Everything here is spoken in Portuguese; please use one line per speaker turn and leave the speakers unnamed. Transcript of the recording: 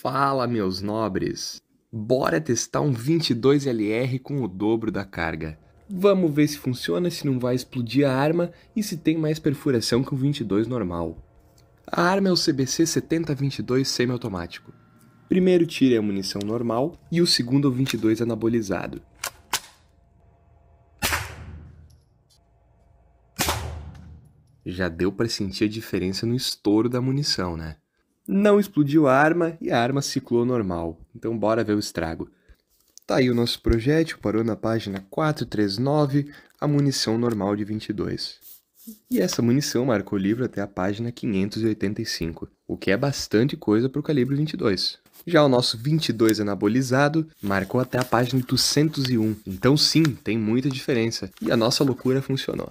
Fala, meus nobres! Bora testar um 22LR com o dobro da carga. Vamos ver se funciona, se não vai explodir a arma e se tem mais perfuração que o um 22 normal. A arma é o CBC 7022 semiautomático. Primeiro tiro é a munição normal e o segundo é o 22 anabolizado. Já deu para sentir a diferença no estouro da munição, né? não explodiu a arma e a arma ciclou normal. Então bora ver o estrago. Tá aí o nosso projétil, parou na página 439, a munição normal de 22. E essa munição marcou o livro até a página 585, o que é bastante coisa para o calibre 22. Já o nosso 22 anabolizado marcou até a página 201, então sim, tem muita diferença, e a nossa loucura funcionou.